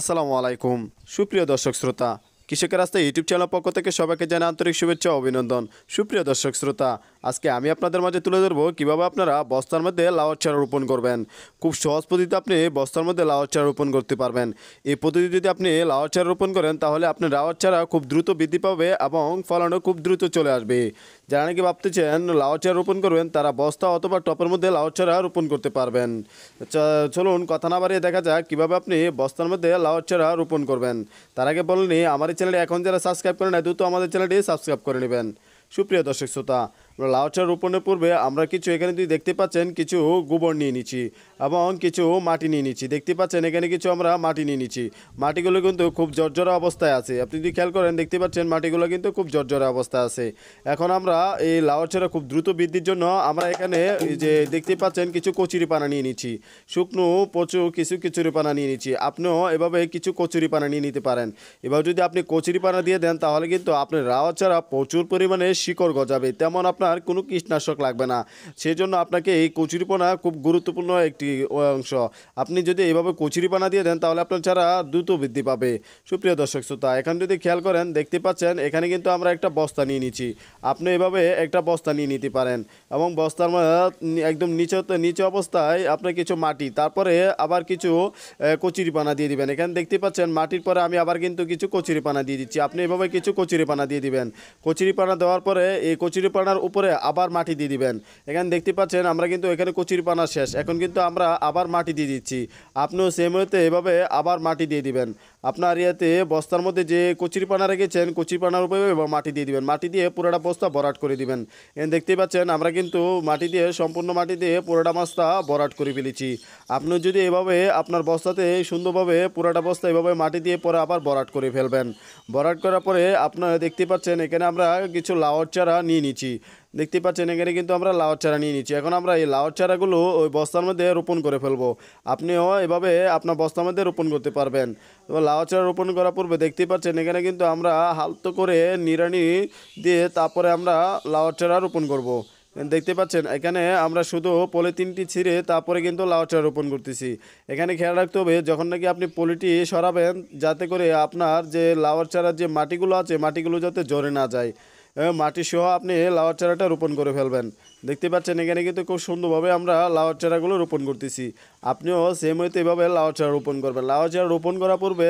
আসসালামু আলাইকুম সুপ্রিয় দর্শক শ্রোতা কৃষকের রাস্তায় ইউটিউব চ্যানেল পক্ষ থেকে সবাইকে জানা আন্তরিক শুভেচ্ছা অভিনন্দন সুপ্রিয় দর্শক শ্রোতা আজকে আমি আপনাদের মাঝে তুলে ধরবো কীভাবে আপনারা বস্তার মধ্যে লাওয়ার চারা রোপণ করবেন খুব সহজ পদ্ধতিতে আপনি বস্তার মধ্যে লাওয়ার চারা রোপণ করতে পারবেন এই পদ্ধতি যদি আপনি লাওয়ার চারা রোপণ করেন তাহলে আপনার লাওয়ার চারা খুব দ্রুত বৃদ্ধি পাবে এবং ফলনও খুব দ্রুত চলে আসবে যারা নাকি ভাবতেছেন লাওয়ার চারা রোপণ করবেন তারা বস্তা অথবা টপের মধ্যে লাওয়ার চারা রোপণ করতে পারবেন চলুন কথা না বাড়িয়ে দেখা যাক কীভাবে আপনি বস্তার মধ্যে লাওয়ার চারা রোপণ করবেন তার আগে বলেনি আমার চ্যানেলটি এখন যারা সাবস্ক্রাইব করে নেয় দ্রুত আমাদের চ্যানেলটি সাবস্ক্রাইব করে নেবেন সুপ্রিয় দর্শক শ্রোতা লাউচা রোপণের পূর্বে আমরা কিছু এখানে যদি দেখতে পাচ্ছেন কিছু গোবর নিয়ে নিচ্ছি এবং কিছু মাটি নিয়ে নিচ্ছি দেখতে পাচ্ছেন এখানে কিছু আমরা মাটি নিয়ে নিচ্ছি মাটিগুলো কিন্তু খুব জর্জরা অবস্থায় আছে আপনি যদি খেয়াল করেন দেখতে পাচ্ছেন মাটিগুলো কিন্তু খুব জর্জরা অবস্থায় আছে এখন আমরা এই লাউচারা খুব দ্রুত বৃদ্ধির জন্য আমরা এখানে যে দেখতে পাচ্ছেন কিছু কচুরি পানা নিয়ে নিচ্ছি শুকনো প্রচুর কিছু কচুরি পানা নিয়ে নিচ্ছি আপনিও এভাবে কিছু কচুরি পানা নিয়ে নিতে পারেন এবার যদি আপনি কচুরি পানা দিয়ে দেন তাহলে কিন্তু আপনার লাউচারা প্রচুর পরিমাণে শিকড় গজাবে তেমন আপনার কোনো কীটনাশক লাগবে না সেজন্য আপনাকে এই কচুরিপানা খুব গুরুত্বপূর্ণ একটি অংশ আপনি যদি এইভাবে কচুরিপানা দিয়ে দেন তাহলে আপনার চারা দ্রুত বৃদ্ধি পাবে সুপ্রিয় দর্শক শ্রোতা এখন যদি খেয়াল করেন দেখতে পাচ্ছেন এখানে কিন্তু আমরা একটা বস্তা নিয়ে নিচ্ছি আপনি এভাবে একটা বস্তা নিয়ে নিতে পারেন এবং বস্তার একদম নিচে নিচে অবস্থায় আপনার কিছু মাটি তারপরে আবার কিছু কচুরিপানা দিয়ে দিবেন এখানে দেখতে পাচ্ছেন মাটির পরে আমি আবার কিন্তু কিছু কচুরিপানা দিয়ে দিচ্ছি আপনি এভাবে কিছু কচুরিপানা দিয়ে দিবেন কচুরিপানা দেওয়ার পরে এই কচুরিপানার উপরে আবার মাটি দিয়ে দিবেন এখানে দেখতে পাচ্ছেন আমরা কিন্তু এখানে কচুরিপানা পানা শেষ এখন কিন্তু আমরা আবার মাটি দিয়ে দিচ্ছি আপনিও সেম হতে এভাবে আবার মাটি দিয়ে দিবেন আপনার ইয়েতে বস্তার মধ্যে যে কচুরিপানা পানা রেখেছেন কচুরি পানার উপরে মাটি দিয়ে দিবেন মাটি দিয়ে পুরোটা বস্তা ভরাট করে দিবেন এখানে দেখতে পাচ্ছেন আমরা কিন্তু মাটি দিয়ে সম্পূর্ণ মাটি দিয়ে পুরোটা বস্তা ভরাট করে ফেলেছি আপনি যদি এভাবে আপনার বস্তাতে সুন্দরভাবে পুরোটা বস্তা এভাবে মাটি দিয়ে পরে আবার ভরাট করে ফেলবেন ভরাট করার পরে আপনারা দেখতে পাচ্ছেন এখানে আমরা কিছু লাওয়ার চারা নিয়ে নিচ্ছি দেখতে পাচ্ছেন এখানে কিন্তু আমরা লাউ চারা নিয়ে নিচ্ছি এখন আমরা এই লাউ চারাগুলো ওই বস্তার মধ্যে রোপণ করে ফেলবো আপনিও এভাবে আপনার বস্তার মধ্যে রোপণ করতে পারবেন তো লাউ চারা রোপণ করার পূর্বে দেখতে পাচ্ছেন এখানে কিন্তু আমরা হালতো করে নিড়ানি দিয়ে তারপরে আমরা লাউ চারা রোপণ করব। দেখতে পাচ্ছেন এখানে আমরা শুধু পলিথিনটি ছিঁড়ে তারপরে কিন্তু লাউ চারা রোপণ করতেছি এখানে খেয়াল রাখতে হবে যখন নাকি আপনি পলিটি সরাবেন যাতে করে আপনার যে লাউ চারার যে মাটিগুলো আছে মাটিগুলো যাতে জরে না যায় মাটি সহ আপনি লাওয়ার চারাটা রোপণ করে ফেলবেন দেখতে পাচ্ছেন এখানে কিন্তু খুব সুন্দরভাবে আমরা লাওয়ার চারাগুলো রোপণ করতেছি আপনিও সেম হইতে এভাবে লাওয়ার চারা রোপণ করবেন লাওয়ার চারা রোপণ করার পূর্বে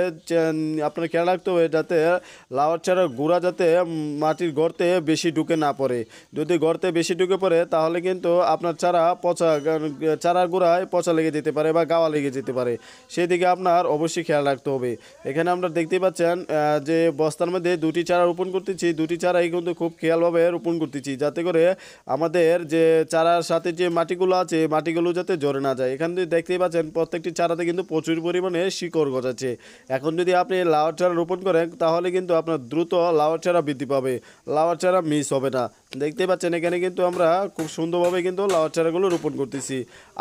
আপনার খেয়াল রাখতে হবে যাতে লাওয়ার চারার গুঁড়া যাতে মাটির গর্তে বেশি ঢুকে না পড়ে যদি গর্তে বেশি ঢুকে পড়ে তাহলে কিন্তু আপনার চারা পচা চারার গুঁড়ায় পচা লেগে যেতে পারে বা গাওয়া লেগে যেতে পারে সেদিকে আপনার অবশ্যই খেয়াল রাখতে হবে এখানে আমরা দেখতে পাচ্ছেন যে বস্তার মধ্যে দুটি চারা রোপণ করতেছি দুটি চারাই কিন্তু কিন্তু খুব খেয়ালভাবে রোপণ করতেছি যাতে করে আমাদের যে চারার সাথে যে মাটিগুলো আছে মাটিগুলো যাতে ঝরে না যায় এখান থেকে দেখতেই পাচ্ছেন প্রত্যেকটি চারাতে কিন্তু প্রচুর পরিমাণে শিকড় গজাচ্ছে এখন যদি আপনি লাওয়ার চারা রোপণ করেন তাহলে কিন্তু আপনার দ্রুত লাওয়ার চারা বৃদ্ধি পাবে লাওয়ার চারা মিস হবে না দেখতে পাচ্ছেন এখানে কিন্তু আমরা খুব সুন্দরভাবে কিন্তু লাউ চারাগুলো রোপণ করতেছি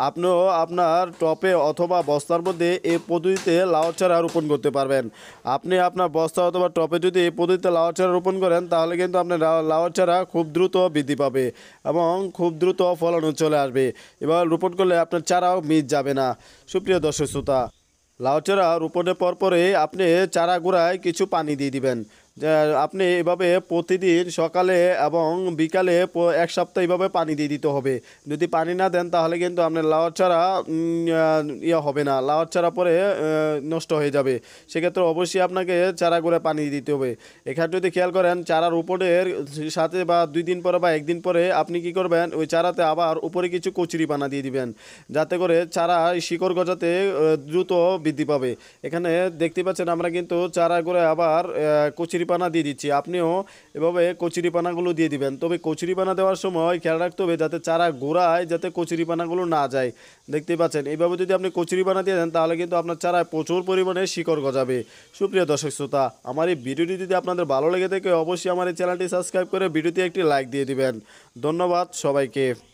আপনিও আপনার টপে অথবা বস্তার মধ্যে এই পদ্ধতিতে লাউ চারা রোপণ করতে পারবেন আপনি আপনার বস্তা অথবা টপে যদি এই পদ্ধতিতে লাউ চারা রোপণ করেন তাহলে কিন্তু আপনার লাউ চারা খুব দ্রুত বৃদ্ধি পাবে এবং খুব দ্রুত ফলন চলে আসবে এবার রোপণ করলে আপনার চারাও মিস যাবে না সুপ্রিয় দর্শক শ্রোতা লাউ চারা রোপণের পরপরে আপনি চারা গোড়ায় কিছু পানি দিয়ে দিবেন আপনি এভাবে প্রতিদিন সকালে এবং বিকালে এক সপ্তাহ এভাবে পানি দিয়ে দিতে হবে যদি পানি না দেন তাহলে কিন্তু আপনার লাওয়ার ছাড়া ইয়ে হবে না লাওয়ার ছাড়া পরে নষ্ট হয়ে যাবে সেক্ষেত্রে অবশ্যই আপনাকে চারা করে পানি দিতে হবে এখানে যদি খেয়াল করেন চারার উপরের সাথে বা দুই দিন পরে বা একদিন পরে আপনি কি করবেন ওই চারাতে আবার উপরে কিছু কচুরি পানা দিয়ে দিবেন যাতে করে চারা শিকড় গজাতে দ্রুত বৃদ্ধি পাবে এখানে দেখতে পাচ্ছেন আমরা কিন্তু চারা করে আবার কচুরি কচুরিপানা দিয়ে দিচ্ছি আপনিও এভাবে কচুরিপানাগুলো দিয়ে দিবেন তবে কচুরিপানা দেওয়ার সময় খেয়াল রাখতে হবে যাতে চারা গোড়ায় যাতে কচুরিপানাগুলো না যায় দেখতে পাচ্ছেন এইভাবে যদি আপনি কচুরিপানা দিয়ে দেন তাহলে কিন্তু আপনার চারায় প্রচুর পরিমাণে শিকড় গজাবে সুপ্রিয় দর্শক শ্রোতা আমার এই ভিডিওটি যদি আপনাদের ভালো লেগে থাকে অবশ্যই আমার এই চ্যানেলটি সাবস্ক্রাইব করে ভিডিওতে একটি লাইক দিয়ে দিবেন ধন্যবাদ সবাইকে